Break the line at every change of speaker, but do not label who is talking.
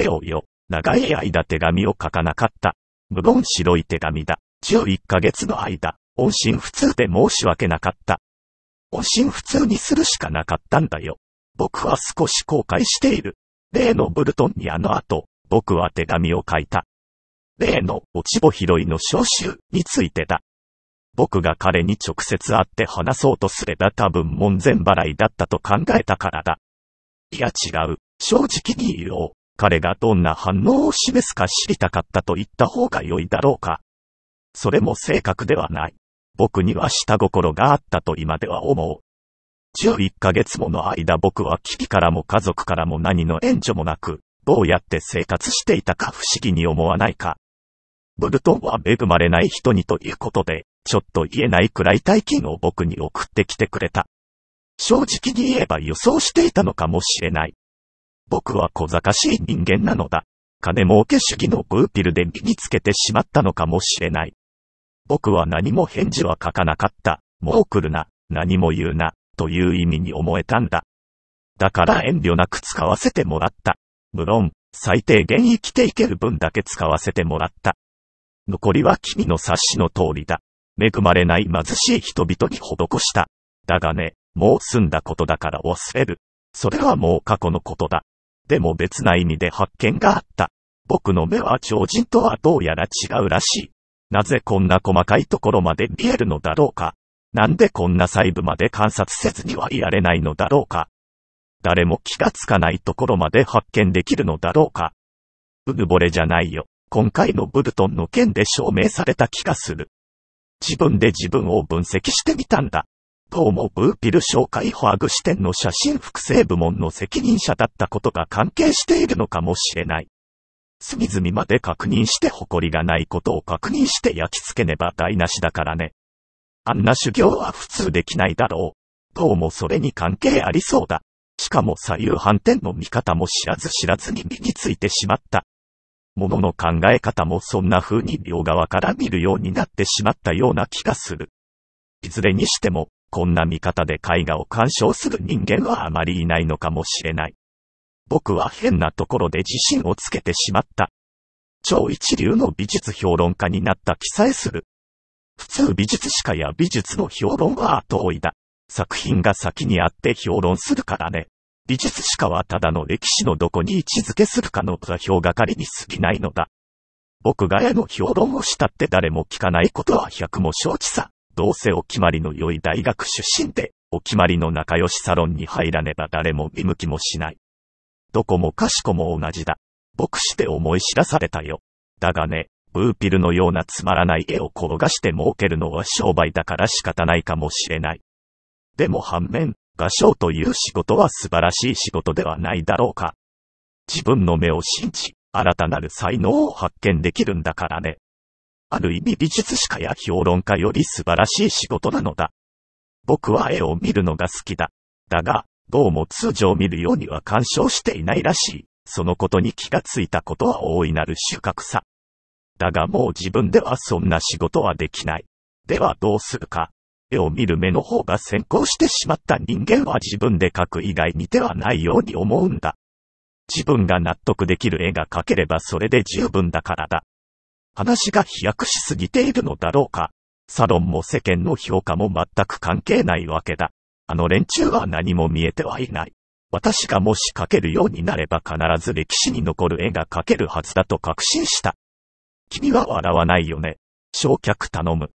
ておうよ。長い間手紙を書かなかった。無言白い手紙だ。11ヶ月の間、音信不通で申し訳なかった。音信不通にするしかなかったんだよ。僕は少し後悔している。例のブルトンにあの後、僕は手紙を書いた。例の落ち穂拾いの召集についてだ。僕が彼に直接会って話そうとすれば多分門前払いだったと考えたからだ。いや違う。正直に言おう。彼がどんな反応を示すか知りたかったと言った方が良いだろうか。それも正確ではない。僕には下心があったと今では思う。11ヶ月もの間僕は危機からも家族からも何の援助もなく、どうやって生活していたか不思議に思わないか。ブルトンは恵まれない人にということで、ちょっと言えないくらい大金を僕に送ってきてくれた。正直に言えば予想していたのかもしれない。僕は小賢しい人間なのだ。金儲け主義のブーピルで身につけてしまったのかもしれない。僕は何も返事は書かなかった。もう来るな、何も言うな、という意味に思えたんだ。だから遠慮なく使わせてもらった。無論、最低限生きていける分だけ使わせてもらった。残りは君の察しの通りだ。恵まれない貧しい人々に施した。だがね、もう済んだことだから忘れる。それはもう過去のことだ。でも別な意味で発見があった。僕の目は超人とはどうやら違うらしい。なぜこんな細かいところまで見えるのだろうか。なんでこんな細部まで観察せずにはいられないのだろうか。誰も気がつかないところまで発見できるのだろうか。うぬぼれじゃないよ。今回のブルトンの件で証明された気がする。自分で自分を分析してみたんだ。どうもブーピル紹介ホアグ支店の写真複製部門の責任者だったことが関係しているのかもしれない。隅々まで確認して誇りがないことを確認して焼き付けねば台無しだからね。あんな修行は普通できないだろう。どうもそれに関係ありそうだ。しかも左右反転の見方も知らず知らずに身についてしまった。ものの考え方もそんな風に両側から見るようになってしまったような気がする。いずれにしても、こんな見方で絵画を鑑賞する人間はあまりいないのかもしれない。僕は変なところで自信をつけてしまった。超一流の美術評論家になった記載する。普通美術史家や美術の評論は後追いだ。作品が先にあって評論するからね。美術史家はただの歴史のどこに位置づけするかの座標係に過ぎないのだ。僕が絵の評論をしたって誰も聞かないことは百も承知さ。どうせお決まりの良い大学出身で、お決まりの仲良しサロンに入らねば誰も見向きもしない。どこもかしこも同じだ。僕して思い知らされたよ。だがね、ブーピルのようなつまらない絵を転がして儲けるのは商売だから仕方ないかもしれない。でも反面、画商という仕事は素晴らしい仕事ではないだろうか。自分の目を信じ、新たなる才能を発見できるんだからね。ある意味美術史家や評論家より素晴らしい仕事なのだ。僕は絵を見るのが好きだ。だが、どうも通常見るようには干渉していないらしい。そのことに気がついたことは大いなる収穫さ。だがもう自分ではそんな仕事はできない。ではどうするか。絵を見る目の方が先行してしまった人間は自分で描く以外に手はないように思うんだ。自分が納得できる絵が描ければそれで十分だからだ。話が飛躍しすぎているのだろうか。サロンも世間の評価も全く関係ないわけだ。あの連中は何も見えてはいない。私がもし書けるようになれば必ず歴史に残る絵が描けるはずだと確信した。君は笑わないよね。焼却頼む。